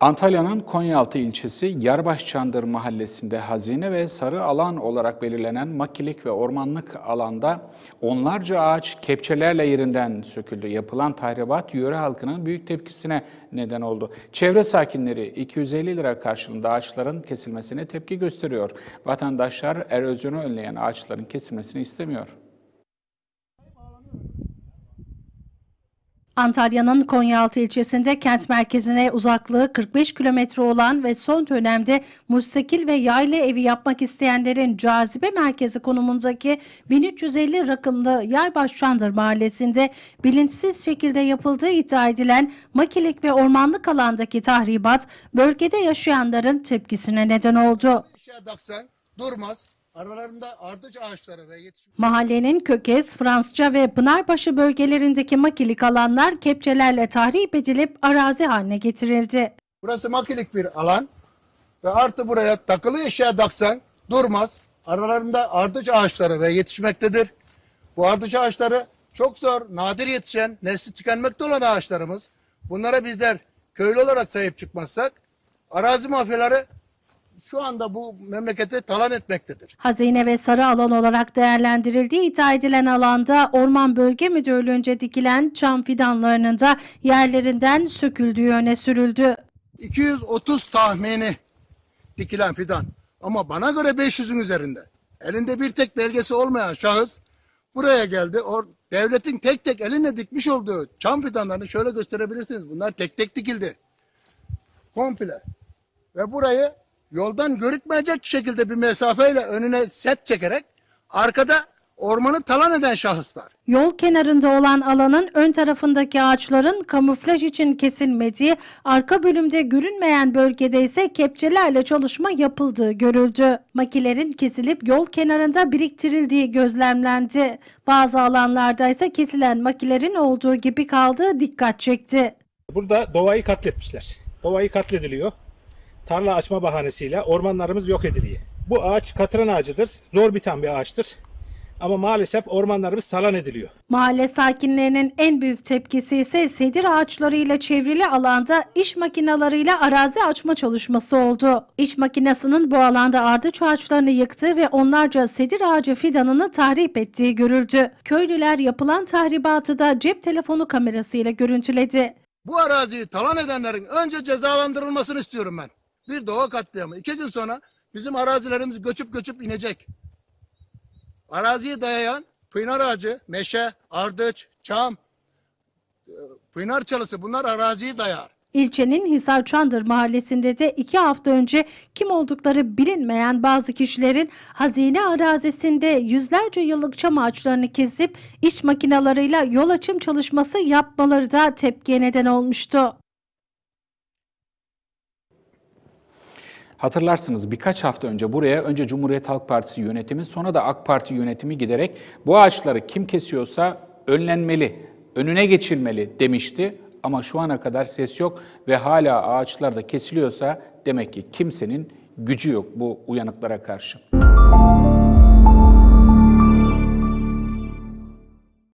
Antalya'nın Konyaaltı ilçesi Yarbaş Çandır mahallesinde hazine ve sarı alan olarak belirlenen makilik ve ormanlık alanda onlarca ağaç kepçelerle yerinden söküldü. Yapılan tahribat yöre halkının büyük tepkisine neden oldu. Çevre sakinleri 250 lira karşılığında ağaçların kesilmesine tepki gösteriyor. Vatandaşlar erozyonu önleyen ağaçların kesilmesini istemiyor. Antalya'nın Konyaaltı ilçesinde kent merkezine uzaklığı 45 kilometre olan ve son dönemde müstakil ve yaylı evi yapmak isteyenlerin cazibe merkezi konumundaki 1350 rakımlı Yerbaş Çandır Mahallesi'nde bilinçsiz şekilde yapıldığı iddia edilen makilik ve ormanlık alandaki tahribat bölgede yaşayanların tepkisine neden oldu. Durmaz aralarında ardıç ağaçları ve yetişim... Mahallenin Kökez, Fransızca ve Pınarbaşı bölgelerindeki makilik alanlar kepçelerle tahrip edilip arazi haline getirildi. Burası makilik bir alan ve artı buraya takılı eşya taksan durmaz. Aralarında ardıç ağaçları ve yetişmektedir. Bu ardıç ağaçları çok zor, nadir yetişen, nesli tükenmekte olan ağaçlarımız. Bunlara bizler köylü olarak sahip çıkmazsak arazi mafyaları şu anda bu memlekete talan etmektedir. Hazine ve sarı alan olarak değerlendirildiği iddia edilen alanda Orman Bölge Müdürlüğü'nce dikilen çam fidanlarının da yerlerinden söküldüğü öne sürüldü. 230 tahmini dikilen fidan ama bana göre 500'ün üzerinde. Elinde bir tek belgesi olmayan şahıs buraya geldi. Or devletin tek tek eline dikmiş olduğu çam fidanlarını şöyle gösterebilirsiniz. Bunlar tek tek dikildi. Komple. Ve burayı yoldan görükmeyecek şekilde bir mesafeyle önüne set çekerek arkada ormanı talan eden şahıslar. Yol kenarında olan alanın ön tarafındaki ağaçların kamuflaj için kesilmediği, arka bölümde görünmeyen bölgede ise kepçelerle çalışma yapıldığı görüldü. Makilerin kesilip yol kenarında biriktirildiği gözlemlendi. Bazı alanlarda ise kesilen makilerin olduğu gibi kaldığı dikkat çekti. Burada doğayı katletmişler. Doğayı katlediliyor tarla açma bahanesiyle ormanlarımız yok ediliyor. Bu ağaç katran ağacıdır. Zor biten bir ağaçtır. Ama maalesef ormanlarımız salan ediliyor. Mahalle sakinlerinin en büyük tepkisi ise sedir ağaçlarıyla çevrili alanda iş makinalarıyla arazi açma çalışması oldu. İş makinasının bu alanda ardıç ağaçlarını yıktığı ve onlarca sedir ağacı fidanını tahrip ettiği görüldü. Köylüler yapılan tahribatı da cep telefonu kamerasıyla görüntüledi. Bu araziyi talan edenlerin önce cezalandırılmasını istiyorum ben. Bir doğa katliamı. İki gün sonra bizim arazilerimiz göçüp göçüp inecek. Araziyi dayayan pınar ağacı, meşe, ardıç, çam, e, pınar çalısı bunlar araziyi dayar. İlçenin Hisar Çandır mahallesinde de iki hafta önce kim oldukları bilinmeyen bazı kişilerin hazine arazisinde yüzlerce yıllık çam ağaçlarını kesip iş makinalarıyla yol açım çalışması yapmaları da tepkiye neden olmuştu. Hatırlarsınız birkaç hafta önce buraya önce Cumhuriyet Halk Partisi yönetimi sonra da AK Parti yönetimi giderek bu ağaçları kim kesiyorsa önlenmeli, önüne geçilmeli demişti. Ama şu ana kadar ses yok ve hala ağaçlar da kesiliyorsa demek ki kimsenin gücü yok bu uyanıklara karşı.